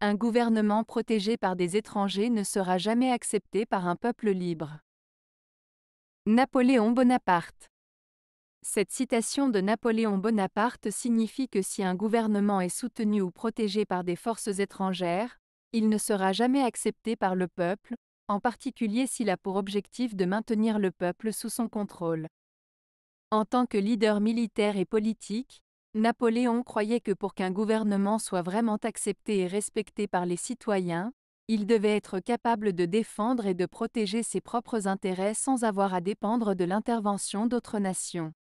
Un gouvernement protégé par des étrangers ne sera jamais accepté par un peuple libre. Napoléon Bonaparte Cette citation de Napoléon Bonaparte signifie que si un gouvernement est soutenu ou protégé par des forces étrangères, il ne sera jamais accepté par le peuple, en particulier s'il a pour objectif de maintenir le peuple sous son contrôle. En tant que leader militaire et politique, Napoléon croyait que pour qu'un gouvernement soit vraiment accepté et respecté par les citoyens, il devait être capable de défendre et de protéger ses propres intérêts sans avoir à dépendre de l'intervention d'autres nations.